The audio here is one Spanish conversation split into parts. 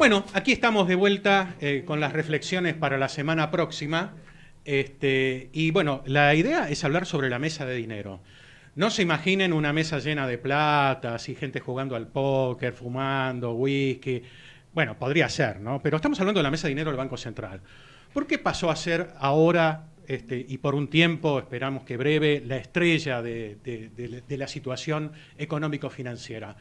Bueno, aquí estamos de vuelta eh, con las reflexiones para la semana próxima. Este, y bueno, la idea es hablar sobre la mesa de dinero. No se imaginen una mesa llena de plata, y gente jugando al póker, fumando, whisky. Bueno, podría ser, ¿no? Pero estamos hablando de la mesa de dinero del Banco Central. ¿Por qué pasó a ser ahora, este, y por un tiempo, esperamos que breve, la estrella de la situación económico-financiera?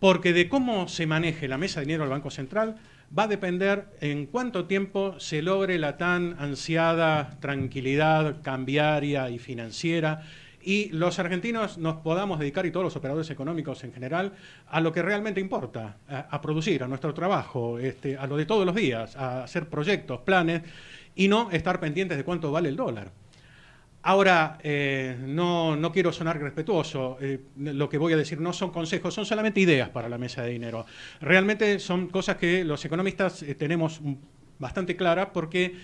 porque de cómo se maneje la mesa de dinero del Banco Central va a depender en cuánto tiempo se logre la tan ansiada tranquilidad cambiaria y financiera y los argentinos nos podamos dedicar, y todos los operadores económicos en general, a lo que realmente importa, a, producir, a nuestro trabajo, este, a lo de todos los días, a hacer proyectos, planes, y no estar pendientes de cuánto vale el dólar. Ahora, eh, no, quiero sonar respetuoso, eh, lo que voy a decir no son consejos, son solamente ideas para la mesa de dinero. Realmente son cosas que los economistas eh, tenemos bastante claras porque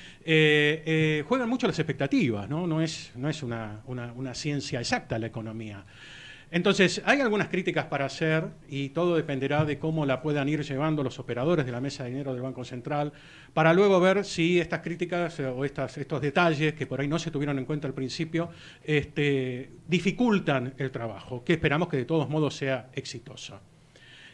juegan mucho las expectativas, ¿no? es, no es una ciencia exacta la economía. Entonces, hay algunas críticas para hacer y todo dependerá de cómo la puedan ir llevando los operadores de la mesa de dinero del Banco Central, para luego ver si estas críticas eh, o estos detalles que por ahí no se tuvieron en cuenta al principio este, dificultan el trabajo, que esperamos que de todos modos sea exitoso.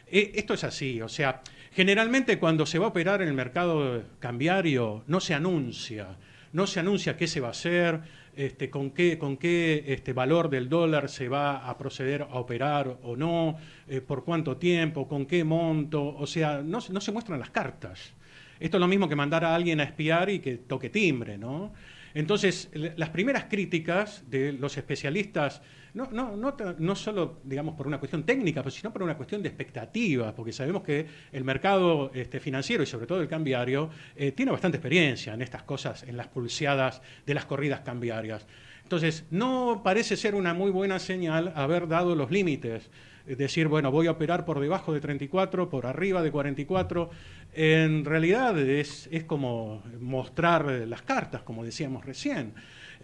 Eh, esto es así, o sea, generalmente cuando se va a operar en el mercado cambiario no se anuncia no se anuncia qué se va a hacer, este, con qué, con qué este, valor del dólar se va a proceder a operar o no, eh, por cuánto tiempo, con qué monto, o sea, no, no se muestran las cartas. Esto es lo mismo que mandar a alguien a espiar y que toque timbre, ¿no? Entonces, las primeras críticas de los especialistas, no, solo por una cuestión técnica, pues, sino por una cuestión de expectativa, porque sabemos que el mercado este, financiero y sobre todo el cambiario eh, tiene bastante experiencia en estas cosas, en las pulseadas de las corridas cambiarias. Entonces, no parece ser una muy buena señal haber dado los límites. decir, bueno, voy a operar por debajo de 34, por arriba de 44. En realidad es, como mostrar las cartas, como decíamos recién.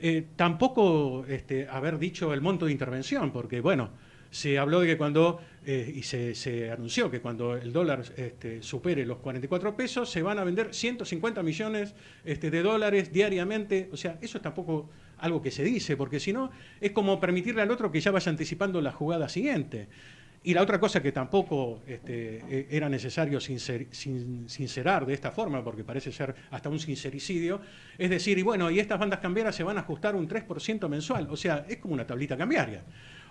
Eh, tampoco este, haber dicho el monto de intervención, porque bueno, se habló de que cuando, eh, y se, anunció que cuando el dólar este, supere los 44 pesos, se van a vender 150 millones este, de dólares diariamente. O sea, eso tampoco algo que se dice, porque si no, es como permitirle al otro que ya vaya anticipando la jugada siguiente. Y la otra cosa que tampoco este, e, era necesario sincerar de esta forma, porque parece ser hasta un sincericidio, es decir, y bueno, y estas bandas cambiarias se van a ajustar un 3% mensual, o sea, es como una tablita cambiaria.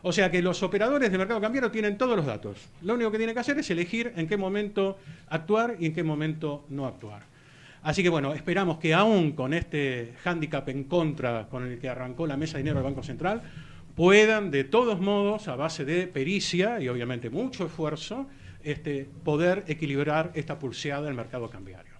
O sea que los operadores de mercado cambiario tienen todos los datos. Lo único que tienen que hacer es elegir en qué momento actuar y en qué momento no actuar. Así que bueno, esperamos que aún con este hándicap en contra con el que arrancó la mesa de dinero del Banco Central, puedan de todos modos, a base de pericia y obviamente mucho esfuerzo, este, poder equilibrar esta pulseada del mercado cambiario.